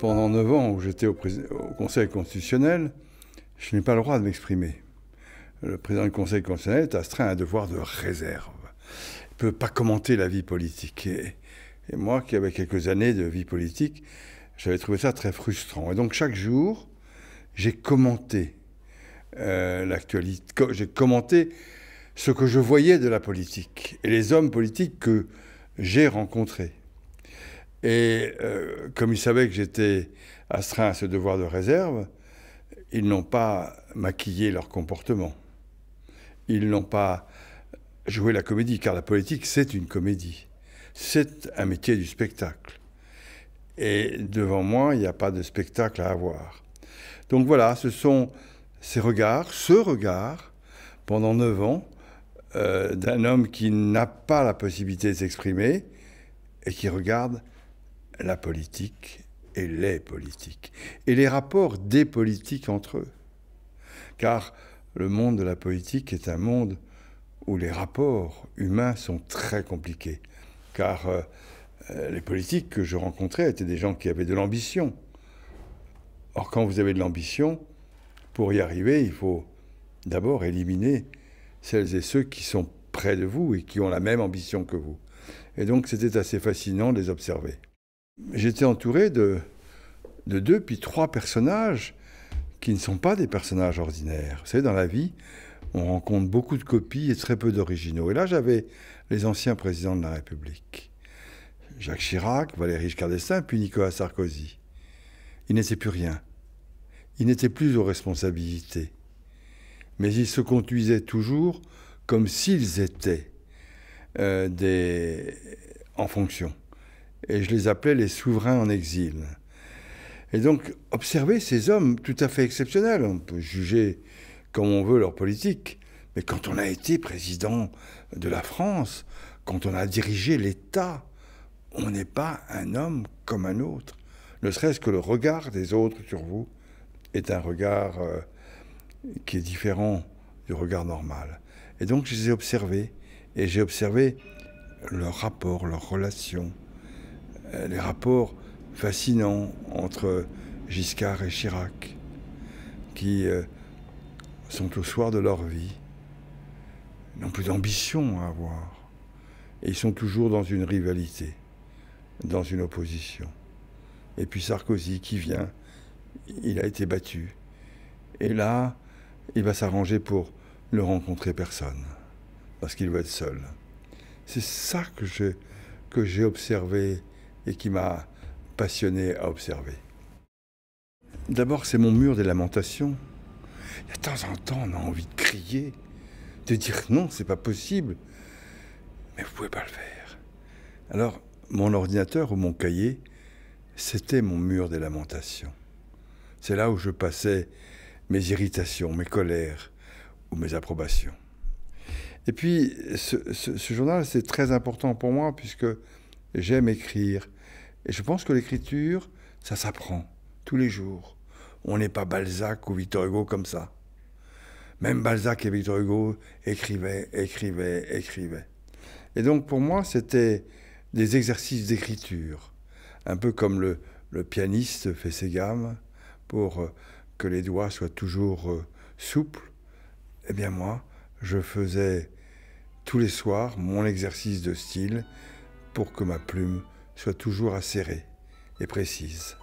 Pendant neuf ans où j'étais au, Conseil constitutionnel, je n'ai pas le droit de m'exprimer. Le président du Conseil constitutionnel est astreint à un devoir de réserve. Il ne peut pas commenter la vie politique. Et, moi, qui avais quelques années de vie politique, j'avais trouvé ça très frustrant. Et donc chaque jour, j'ai commenté euh, l'actualité, j'ai commenté ce que je voyais de la politique et les hommes politiques que j'ai rencontrés. Et euh, comme ils savaient que j'étais astreint à ce devoir de réserve, ils n'ont pas maquillé leur comportement. Ils n'ont pas joué la comédie, car la politique, c'est une comédie. C'est un métier du spectacle. Et devant moi, il n'y a pas de spectacle à avoir. Donc voilà, ce sont ces regards, ce regard, pendant neuf ans, euh, d'un homme qui n'a pas la possibilité de s'exprimer et qui regarde la politique et les politiques et les rapports des politiques entre eux. Car le monde de la politique est un monde où les rapports humains sont très compliqués. Car euh, euh, les politiques que je rencontrais étaient des gens qui avaient de l'ambition. Or, quand vous avez de l'ambition, pour y arriver, il faut d'abord éliminer celles et ceux qui sont près de vous et qui ont la même ambition que vous. Et donc c'était assez fascinant de les observer. J'étais entouré de, deux puis trois personnages qui ne sont pas des personnages ordinaires. Vous savez, dans la vie, on rencontre beaucoup de copies et très peu d'originaux. Et là, j'avais les anciens présidents de la République. Jacques Chirac, Valéry Giscard d'Estaing, puis Nicolas Sarkozy. Ils n'étaient plus rien. Ils n'étaient plus aux responsabilités mais ils se conduisaient toujours comme s'ils étaient euh, des... en fonction. Et je les appelais les souverains en exil. Et donc, observez ces hommes tout à fait exceptionnels, on peut juger comme on veut leur politique, mais quand on a été président de la France, quand on a dirigé l'État, on n'est pas un homme comme un autre. Ne serait-ce que le regard des autres sur vous est un regard euh, qui est différent du regard normal. Et donc je les ai observés, et j'ai observé leurs rapports, leurs relations, euh, les rapports fascinants entre Giscard et Chirac, qui euh, sont au soir de leur vie, n'ont plus d'ambition à avoir, et ils sont toujours dans une rivalité, dans une opposition. Et puis Sarkozy qui vient, il a été battu. Et là, il va s'arranger pour ne rencontrer personne, parce qu'il veut être seul. C'est ça que j'ai observé et qui m'a passionné à observer. D'abord, c'est mon mur des lamentations. de temps en temps, on a envie de crier, de dire non, c'est pas possible, mais vous pouvez pas le faire. Alors, mon ordinateur ou mon cahier, c'était mon mur des lamentations. C'est là où je passais mes irritations, mes colères ou mes approbations. Et puis, ce, journal, c'est très important pour moi puisque j'aime écrire. Et je pense que l'écriture, ça s'apprend tous les jours. On n'est pas Balzac ou Victor Hugo comme ça. Même Balzac et Victor Hugo écrivaient, écrivaient, écrivaient. Et donc pour moi, c'était des exercices d'écriture, un peu comme le, le pianiste fait ses gammes pour euh, que les doigts soient toujours euh, souples, eh bien moi, je faisais tous les soirs mon exercice de style pour que ma plume soit toujours acérée et précise.